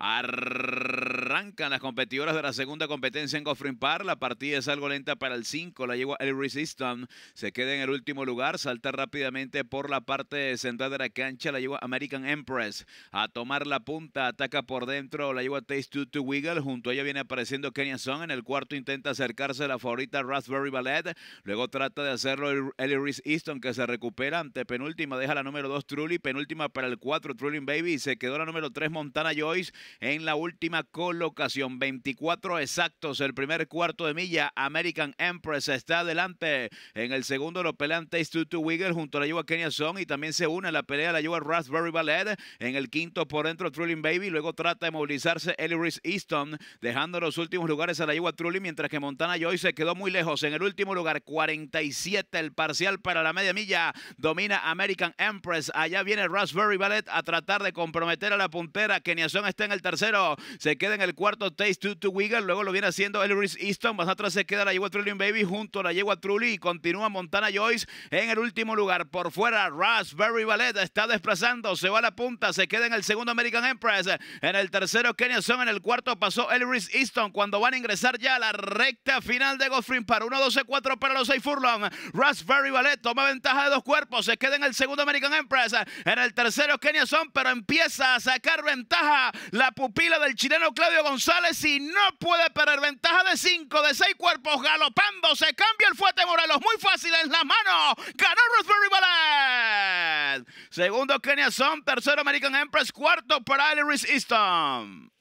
Arr- Arrancan las competidoras de la segunda competencia en Goffrin Park, La partida es algo lenta para el 5. La lleva El Easton se queda en el último lugar. Salta rápidamente por la parte central de la cancha. La lleva American Empress a tomar la punta. Ataca por dentro la lleva Taste to, to Wiggle. Junto a ella viene apareciendo Kenya Song. En el cuarto intenta acercarse a la favorita Raspberry Ballet. Luego trata de hacerlo Ellie Easton que se recupera ante penúltima. Deja la número 2 Trulli. Penúltima para el 4 Trulli Baby. se quedó la número 3 Montana Joyce en la última col locación. 24 exactos. El primer cuarto de milla. American Empress está adelante. En el segundo lo pelean Taste to Wigger junto a la Yuba Kenia Song. Y también se une a la pelea la Yuba Raspberry Ballet. En el quinto por dentro Trilling Baby. Luego trata de movilizarse Ellery Easton. Dejando los últimos lugares a la Yuba Trulling. Mientras que Montana Joy se quedó muy lejos. En el último lugar 47. El parcial para la media milla. Domina American Empress. Allá viene Raspberry Ballet a tratar de comprometer a la puntera. Kenia Song está en el tercero. Se queda en el el cuarto taste to, to Wiggle. Luego lo viene haciendo Elris Easton. Más atrás se queda la yegua Trillium Baby junto a la yegua Trulli. Y continúa Montana Joyce en el último lugar. Por fuera, Raspberry Ballet está desplazando. Se va a la punta. Se queda en el segundo American Empress. En el tercero, Kenya son En el cuarto pasó Elris Easton. Cuando van a ingresar ya a la recta final de Godfrey para 1-12-4 para los 6 Furlong. Raspberry Ballet toma ventaja de dos cuerpos. Se queda en el segundo American Empress. En el tercero, Kenya Song. Pero empieza a sacar ventaja la pupila del chileno Claudio. González y no puede perder ventaja de cinco de seis cuerpos galopando. Se cambia el fuerte Morelos, muy fácil en la mano, Ganó Rosemary Ballet. Segundo Kenya Son, tercero American Empress, cuarto para Iris Easton.